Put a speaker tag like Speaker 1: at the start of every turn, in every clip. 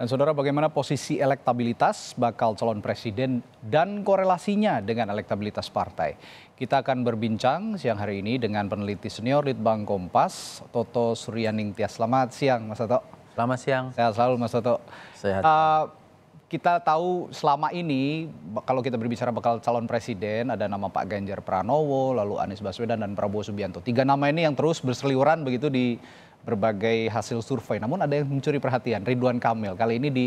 Speaker 1: Dan saudara bagaimana posisi elektabilitas bakal calon presiden dan korelasinya dengan elektabilitas partai? Kita akan berbincang siang hari ini dengan peneliti senior Litbang Kompas, Toto Suryaning Tias. Selamat siang Mas Toto. Selamat siang. Sehat selalu Mas Toto. Sehat. Uh, kita tahu selama ini kalau kita berbicara bakal calon presiden ada nama Pak Ganjar Pranowo, lalu Anies Baswedan dan Prabowo Subianto. Tiga nama ini yang terus berseliuran begitu di berbagai hasil survei. Namun ada yang mencuri perhatian, Ridwan Kamil. Kali ini di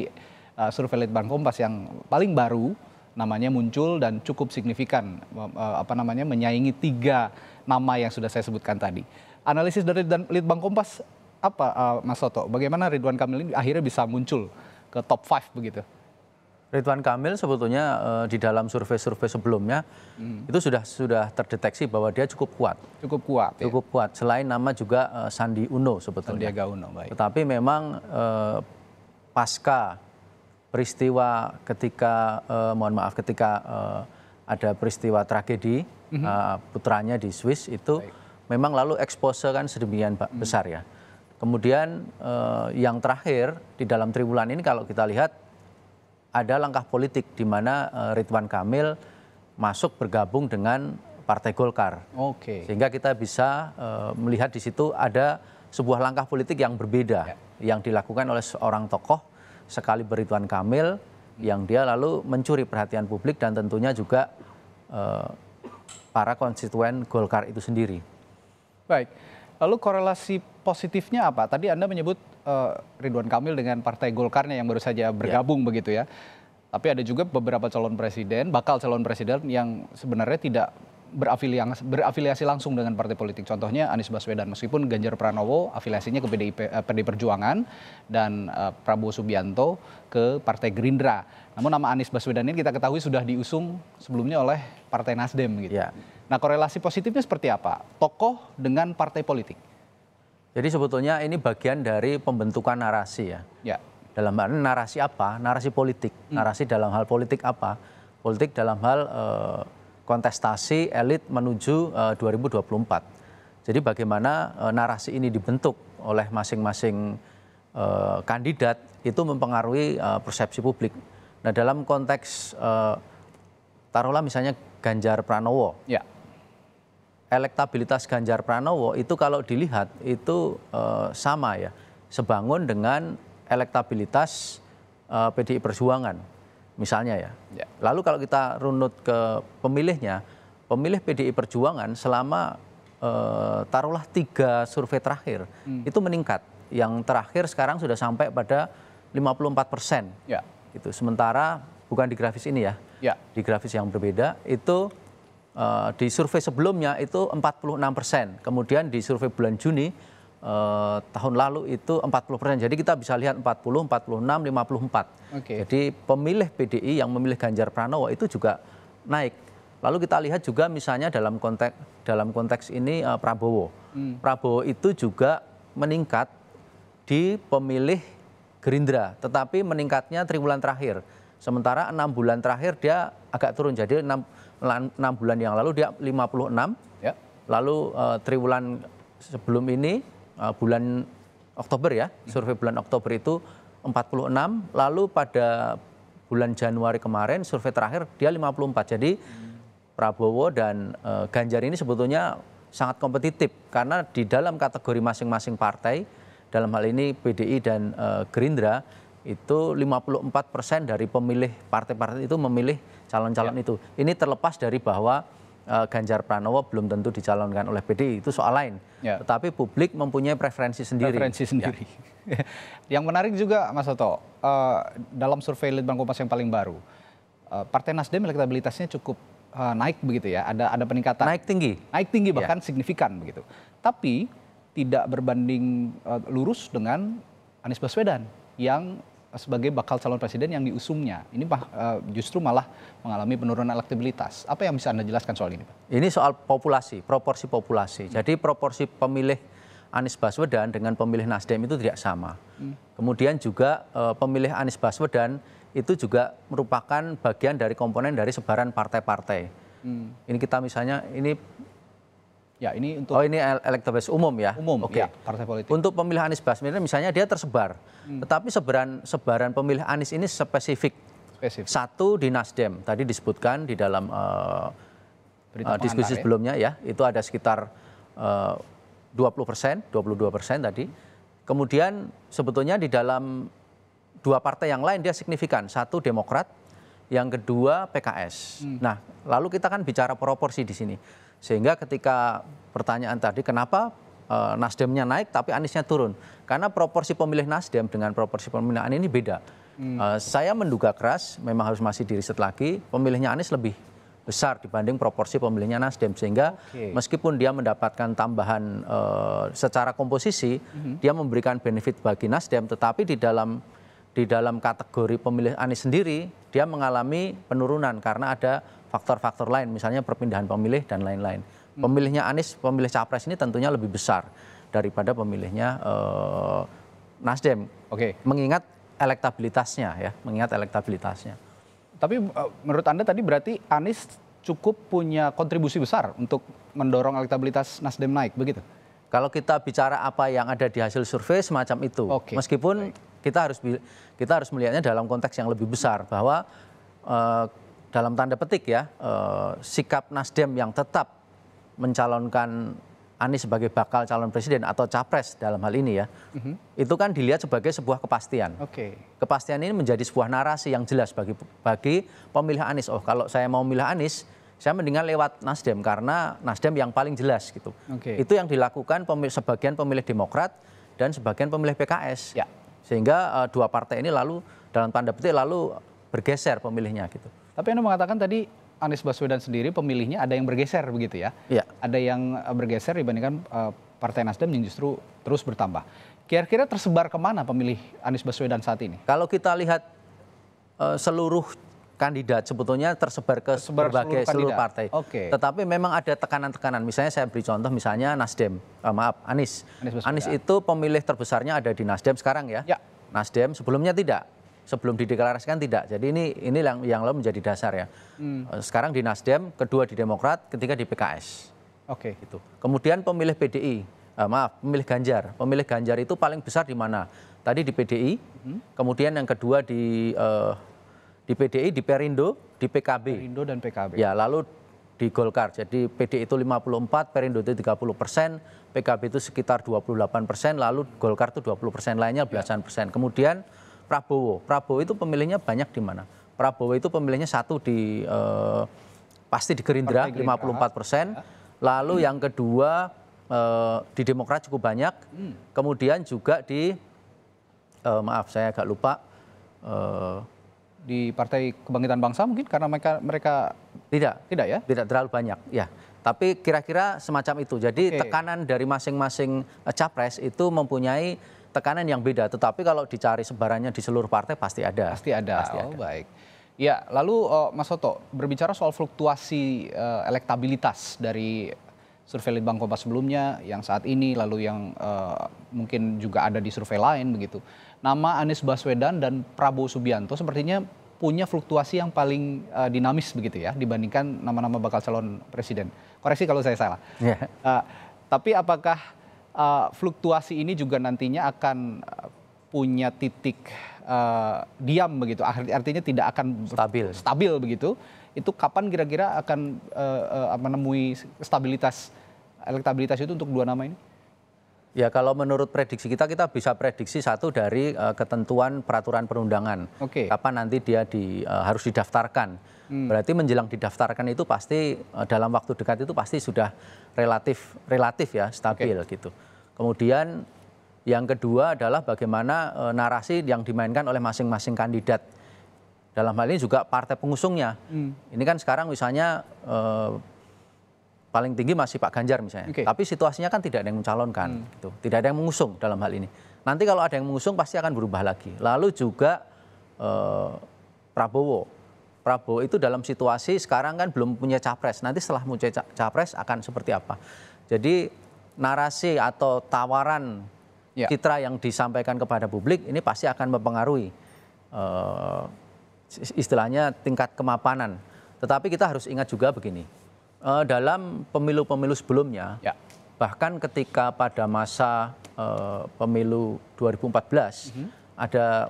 Speaker 1: uh, survei Litbang Kompas yang paling baru namanya muncul dan cukup signifikan uh, apa namanya menyaingi tiga nama yang sudah saya sebutkan tadi. Analisis dari Litbang Kompas apa uh, Mas Soto? Bagaimana Ridwan Kamil ini akhirnya bisa muncul ke top 5 begitu? Ridwan Kamil sebetulnya uh, di dalam survei-survei
Speaker 2: sebelumnya hmm. itu sudah sudah terdeteksi bahwa dia cukup kuat. Cukup kuat. Ya? Cukup kuat. Selain nama juga uh, Sandi Uno sebetulnya. Sandiaga Uno, baik. Tetapi memang uh, pasca peristiwa ketika uh, mohon maaf ketika uh, ada peristiwa tragedi mm-hmm. uh, putranya di Swiss itu baik. memang lalu expose kan sedemikian mhm. besar hmm ya. Kemudian uh, yang terakhir di dalam triwulan ini kalau kita lihat ada langkah politik di mana eh, Ridwan Kamil masuk bergabung dengan Partai Golkar. Oke. Okay. Sehingga kita bisa eh, melihat di situ ada sebuah langkah politik yang berbeda ya. yang dilakukan oleh seorang tokoh sekali Ridwan Kamil yang dia lalu mencuri perhatian publik dan tentunya juga eh, para konstituen Golkar itu sendiri.
Speaker 1: Baik. Lalu korelasi positifnya apa? Tadi Anda menyebut uh, Ridwan Kamil dengan Partai Golkarnya yang baru saja bergabung ya. begitu ya. Tapi ada juga beberapa calon presiden, bakal calon presiden yang sebenarnya tidak berafiliasi, berafiliasi langsung dengan partai politik. Contohnya Anies Baswedan, meskipun Ganjar Pranowo afiliasinya ke PDIP, PDI eh, Perjuangan dan eh, Prabowo Subianto ke Partai Gerindra. Namun nama Anies Baswedan ini kita ketahui sudah diusung sebelumnya oleh Partai Nasdem gitu. Ya. Nah korelasi positifnya seperti apa? Tokoh dengan partai politik. Jadi sebetulnya ini bagian dari pembentukan narasi ya. ya.
Speaker 2: Dalam hal narasi apa? Narasi politik. Hmm. Narasi dalam hal politik apa? Politik dalam hal eh, kontestasi elit menuju eh, 2024. Jadi bagaimana eh, narasi ini dibentuk oleh masing-masing eh, kandidat itu mempengaruhi persepsi publik. Nah dalam konteks taruhlah misalnya Ganjar Pranowo. Ya elektabilitas Ganjar Pranowo itu kalau dilihat itu uh, sama ya, sebangun dengan elektabilitas uh, PDI Perjuangan misalnya ya. ya. Lalu kalau kita runut ke pemilihnya, pemilih PDI Perjuangan selama uh, taruhlah tiga survei terakhir hmm. itu meningkat. Yang terakhir sekarang sudah sampai pada 54 persen. Ya. Itu sementara bukan di grafis ini ya, ya. di grafis yang berbeda itu Eh, di survei sebelumnya itu 46 persen, kemudian di survei bulan Juni eh, tahun lalu itu 40 persen. Jadi kita bisa lihat 40, 46, 54. Okay. Jadi pemilih PDI yang memilih Ganjar Pranowo itu juga naik. Lalu kita lihat juga misalnya dalam konteks dalam konteks ini uh, Prabowo. Hmm. Prabowo itu juga meningkat di pemilih Gerindra, tetapi meningkatnya triwulan terakhir. Sementara enam bulan terakhir dia agak turun, jadi 6, enam bulan yang lalu dia 56. Ya. Lalu uh, triwulan sebelum ini uh, bulan Oktober ya, survei bulan Oktober itu 46. Lalu pada bulan Januari kemarin survei terakhir dia 54. Jadi hmm. Prabowo dan uh, Ganjar ini sebetulnya sangat kompetitif karena di dalam kategori masing-masing partai dalam hal ini PDI dan uh, Gerindra itu 54 persen dari pemilih partai-partai itu memilih calon-calon ya. itu. Ini terlepas dari bahwa uh, Ganjar Pranowo belum tentu dicalonkan oleh PDI itu soal lain.
Speaker 1: Ya. Tetapi publik mempunyai preferensi sendiri. Preferensi sendiri. Ya. yang menarik juga Mas Soto, uh, dalam survei Litbang Kompas yang paling baru, eh, Partai Nasdem elektabilitasnya cukup uh, naik begitu ya. Ada ada peningkatan. Naik tinggi. Naik tinggi ya. bahkan ya. signifikan begitu. Tapi tidak berbanding uh, lurus dengan Anies Baswedan yang sebagai bakal calon presiden yang diusungnya. Ini uh, justru malah mengalami penurunan elektabilitas. Apa yang bisa Anda jelaskan soal ini, Pak? Ini soal populasi,
Speaker 2: proporsi populasi. Hmm. Jadi proporsi pemilih Anies Baswedan dengan pemilih Nasdem itu tidak sama. Hmm. Kemudian juga eh, pemilih Anies Baswedan itu juga merupakan bagian dari komponen dari sebaran partai-partai. Hmm. Ini kita misalnya ini Ya, ini untuk Oh, ini elektabilitas umum ya. Umum, Oke. Ya, partai politik. Untuk pemilih Anies Baswedan misalnya dia tersebar. Hmm. Tetapi sebaran sebaran pemilih Anies ini spesifik. Spesifik. Satu di Nasdem. Tadi disebutkan di dalam uh,
Speaker 1: uh, diskusi ya. sebelumnya ya,
Speaker 2: itu ada sekitar eh, uh, 20 persen, 22 persen tadi. Kemudian sebetulnya di dalam dua partai yang lain dia signifikan. Satu Demokrat, yang kedua PKS. Hmm. Nah, lalu kita kan bicara proporsi di sini. Sehingga ketika pertanyaan tadi kenapa e, Nasdemnya naik tapi Aniesnya turun? Karena proporsi pemilih Nasdem dengan proporsi pemilih Anies ini beda. Hmm. E, saya menduga keras memang harus masih diriset lagi pemilihnya Anies lebih besar dibanding proporsi pemilihnya Nasdem sehingga okay. meskipun dia mendapatkan tambahan e, secara komposisi hmm. dia memberikan benefit bagi Nasdem tetapi di dalam di dalam kategori pemilih Anies sendiri dia mengalami penurunan karena ada faktor-faktor lain, misalnya perpindahan pemilih dan lain-lain. Hmm. Pemilihnya Anies, pemilih capres ini tentunya lebih besar daripada pemilihnya uh, Nasdem. Oke. Okay. Mengingat
Speaker 1: elektabilitasnya ya, mengingat elektabilitasnya. Tapi eh, menurut Anda tadi berarti Anies cukup punya kontribusi besar untuk mendorong elektabilitas Nasdem naik begitu?
Speaker 2: Kalau kita bicara apa yang ada di hasil survei semacam itu, okay. meskipun Baik kita harus kita harus melihatnya dalam konteks yang lebih besar bahwa eh, dalam tanda petik ya eh, sikap Nasdem yang tetap mencalonkan Anies sebagai bakal calon presiden atau capres dalam hal ini ya, mm-hmm. itu kan dilihat sebagai sebuah kepastian. Okay. Kepastian ini menjadi sebuah narasi yang jelas bagi bagi pemilih Anies. Oh, kalau saya mau milih Anies, saya mendingan lewat Nasdem karena Nasdem yang paling jelas gitu. Okay. Itu yang dilakukan pemilih, sebagian pemilih Demokrat dan sebagian pemilih PKS. yeah sehingga uh, dua partai ini
Speaker 1: lalu dalam tanda petik lalu bergeser pemilihnya gitu. Tapi Anda mengatakan tadi Anies Baswedan sendiri pemilihnya ada yang bergeser begitu ya? Iya. Ada yang eh, bergeser dibandingkan uh, Partai Nasdem yang justru terus bertambah. Kira-kira tersebar kemana pemilih Anies Baswedan saat ini? Kalau kita lihat uh, seluruh kandidat sebetulnya tersebar ke tersebar berbagai seluruh, seluruh partai. Okay.
Speaker 2: Tetapi memang ada tekanan-tekanan. Misalnya saya beri contoh misalnya Nasdem, Oh, maaf Anies. Anies, Anies itu pemilih terbesarnya ada di Nasdem sekarang ya. ya. Nasdem sebelumnya tidak. Sebelum dideklarasikan tidak. Jadi ini ini yang yang lalu menjadi dasar ya. Hmm. Eh, sekarang di Nasdem, kedua di Demokrat, ketiga di PKS. Oke. Okay. Itu. Kemudian pemilih PDI, Uh, eh, maaf, pemilih Ganjar. Pemilih Ganjar itu paling besar di mana? Tadi di PDI, hmm. kemudian yang kedua di uh, di PDI, di Perindo, di PKB. Perindo dan PKB. Ya, lalu di Golkar. Jadi PDI itu 54, Perindo itu 30 persen, PKB itu sekitar 28 persen, lalu Golkar itu 20 persen, lainnya belasan ya. persen. Kemudian Prabowo. Prabowo itu pemilihnya banyak di mana? Prabowo itu pemilihnya satu di eh, pasti di Gerindra, Gerindra 54 persen. Ya. Lalu hmm. yang kedua eh, di Demokrat cukup banyak. Hmm. Kemudian juga di eh, maaf saya agak lupa. Eh, di Partai Kebangkitan Bangsa mungkin karena mereka mereka tidak tidak ya tidak terlalu banyak ya tapi kira-kira semacam itu jadi okay. tekanan dari masing-masing e, capres itu mempunyai tekanan yang beda tetapi kalau dicari sebarannya di seluruh partai pasti ada pasti ada pasti oh, ada. baik
Speaker 1: ya lalu uh, Mas Soto berbicara soal fluktuasi uh, elektabilitas dari survei Litbang Kompas sebelumnya yang saat ini lalu yang uh, mungkin juga ada di survei lain begitu nama Anies Baswedan dan Prabowo Subianto sepertinya punya fluktuasi yang paling uh, dinamis begitu ya dibandingkan nama-nama bakal calon presiden. Koreksi kalau saya salah. Yeah. Iya. Uh, tapi apakah uh, fluktuasi ini juga nantinya akan eh, punya titik uh, diam begitu artinya tidak akan stabil stabil begitu itu kapan kira-kira akan uh, uh, menemui stabilitas elektabilitas itu untuk dua nama ini
Speaker 2: Ya kalau menurut prediksi kita kita bisa prediksi satu dari uh, ketentuan peraturan perundangan. Oke. Okay. Kapan nanti dia di, uh, harus didaftarkan. Hmm. Berarti menjelang didaftarkan itu pasti uh, dalam waktu dekat itu pasti sudah relatif relatif ya stabil okay. gitu. Kemudian yang kedua adalah bagaimana uh, narasi yang dimainkan oleh masing-masing kandidat. Dalam hal ini juga partai pengusungnya. Hmm. Ini kan sekarang misalnya uh, paling tinggi masih Pak Ganjar misalnya. Okay. Tapi situasinya kan tidak ada yang mencalonkan, hmm. gitu. tidak ada yang mengusung dalam hal ini. Nanti kalau ada yang mengusung pasti akan berubah lagi. Lalu juga eh, Prabowo, Prabowo itu dalam situasi sekarang kan belum punya capres. Nanti setelah muncul capres akan seperti apa? Jadi narasi atau tawaran ya. citra yang disampaikan kepada publik ini pasti akan mempengaruhi uh, istilahnya tingkat kemapanan. Tetapi kita harus ingat juga begini, uh, dalam pemilu-pemilu sebelumnya, ya. bahkan ketika pada masa uh, pemilu 2014 mm -hmm. ada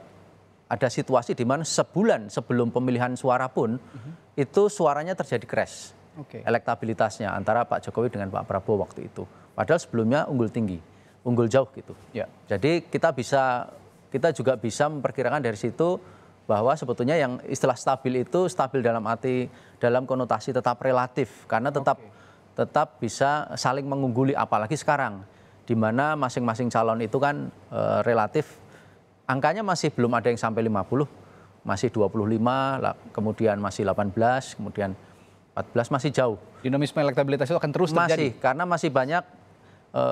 Speaker 2: ada situasi di mana sebulan sebelum pemilihan suara pun mm -hmm. itu suaranya terjadi crash. Okay. Elektabilitasnya antara Pak Jokowi dengan Pak Prabowo waktu itu. Padahal sebelumnya unggul tinggi, unggul jauh gitu. Ya. Jadi kita bisa kita juga bisa memperkirakan dari situ bahwa sebetulnya yang istilah stabil itu stabil dalam arti dalam konotasi tetap relatif karena tetap okay. tetap bisa saling mengungguli apalagi sekarang di mana masing-masing calon itu kan e, relatif angkanya masih belum ada yang sampai 50 masih 25 lah, kemudian masih 18 kemudian 14 masih jauh
Speaker 1: dinamisme elektabilitas itu
Speaker 2: akan terus terjadi masih karena masih banyak e,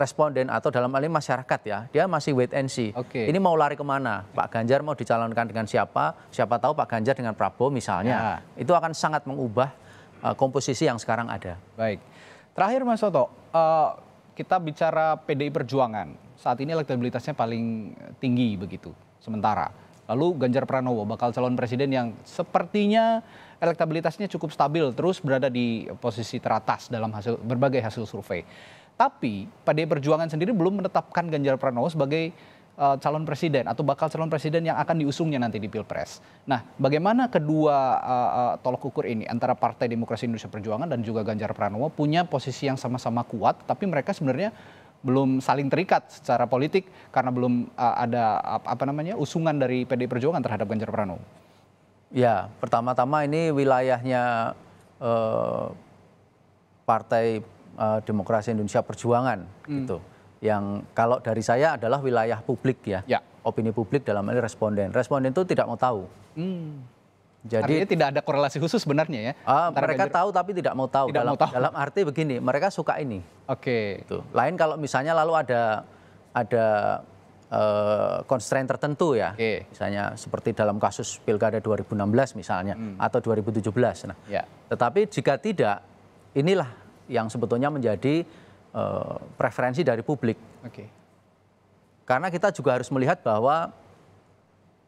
Speaker 2: responden atau dalam hal ini masyarakat ya, dia masih wait and see. Okay. Ini mau lari kemana? Pak Ganjar mau dicalonkan dengan siapa? Siapa tahu Pak Ganjar dengan Prabowo misalnya. Ya. Itu akan sangat
Speaker 1: mengubah uh, komposisi yang sekarang ada. Baik. Terakhir Mas Soto, uh, kita bicara PDI Perjuangan. Saat ini elektabilitasnya paling tinggi begitu, sementara. Lalu Ganjar Pranowo bakal calon presiden yang sepertinya elektabilitasnya cukup stabil, terus berada di posisi teratas dalam hasil berbagai hasil survei. Tapi PDI Perjuangan sendiri belum menetapkan Ganjar Pranowo sebagai uh, calon presiden atau bakal calon presiden yang akan diusungnya nanti di Pilpres. Nah, bagaimana kedua uh, uh, tolok ukur ini antara Partai Demokrasi Indonesia Perjuangan dan juga Ganjar Pranowo punya posisi yang sama-sama kuat, tapi mereka sebenarnya belum saling terikat secara politik karena belum uh, ada apa namanya usungan dari PD Perjuangan terhadap Ganjar Pranowo.
Speaker 2: Ya, pertama-tama ini wilayahnya uh, Partai uh, demokrasi Indonesia Perjuangan hmm. gitu. Yang kalau dari saya adalah wilayah publik ya. ya. Opini publik dalam ini responden. Responden itu tidak mau tahu. Hmm. Jadi Artinya tidak ada korelasi khusus sebenarnya ya. Uh, mereka tahu tapi tidak mau tahu. Tidak dalam, mau tahu. Dalam arti begini, mereka suka ini. Oke. Okay. Gitu. Lain kalau misalnya lalu ada ada uh, constraint tertentu ya. Okay. Misalnya seperti dalam kasus Pilkada 2016 misalnya hmm. atau 2017. Nah, yeah. tetapi jika tidak inilah yang sebetulnya menjadi uh, preferensi dari publik. Okay. Karena kita juga harus melihat bahwa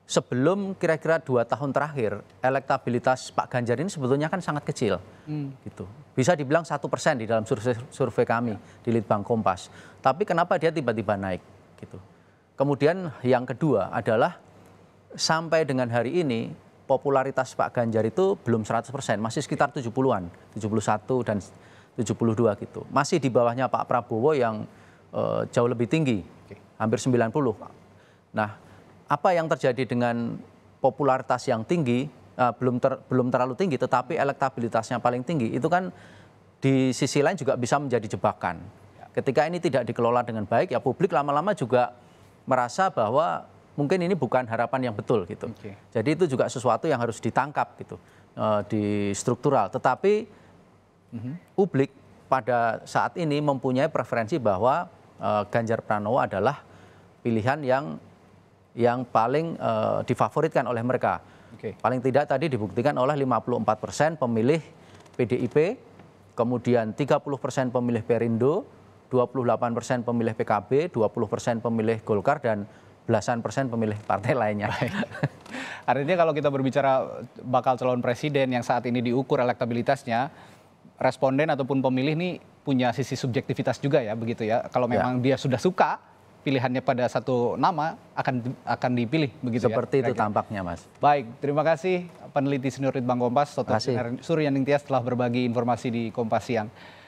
Speaker 2: sebelum kira-kira dua tahun terakhir elektabilitas Pak Ganjar ini sebetulnya kan sangat kecil, hmm. gitu. Bisa dibilang satu persen di dalam survei, survei kami di Litbang Kompas. Tapi kenapa dia tiba-tiba naik, gitu? Kemudian yang kedua adalah sampai dengan hari ini popularitas Pak Ganjar itu belum 100%, masih sekitar 70-an, 71 dan 72 gitu. Masih di bawahnya Pak Prabowo yang uh, jauh lebih tinggi, hampir 90. Nah, apa yang terjadi dengan popularitas yang tinggi uh, belum ter, belum terlalu tinggi, tetapi elektabilitasnya paling tinggi itu kan di sisi lain juga bisa menjadi jebakan. Ya. Ketika ini tidak dikelola dengan baik, ya publik lama-lama juga merasa bahwa mungkin ini bukan harapan yang betul gitu. Okay. Jadi itu juga sesuatu yang harus ditangkap gitu uh, di struktural. Tetapi publik pada saat ini mempunyai preferensi bahwa eh, Ganjar Pranowo adalah pilihan yang yang paling eh, difavoritkan oleh mereka. Okay. Paling tidak tadi dibuktikan oleh 54 persen pemilih PDIP, kemudian 30 persen pemilih Perindo, 28 persen pemilih PKB, 20 persen pemilih Golkar, dan belasan persen pemilih partai
Speaker 1: lainnya. Artinya kalau kita berbicara bakal calon presiden yang saat ini diukur elektabilitasnya, responden ataupun pemilih ini punya sisi subjektivitas juga ya begitu ya. Kalau ya. memang ya. dia sudah suka pilihannya pada satu nama akan akan dipilih begitu Seperti ya. Seperti itu tampaknya Mas. Baik, terima kasih peneliti senior Bank Kompas Toto Suryaning Tias telah berbagi informasi di Kompas Siang.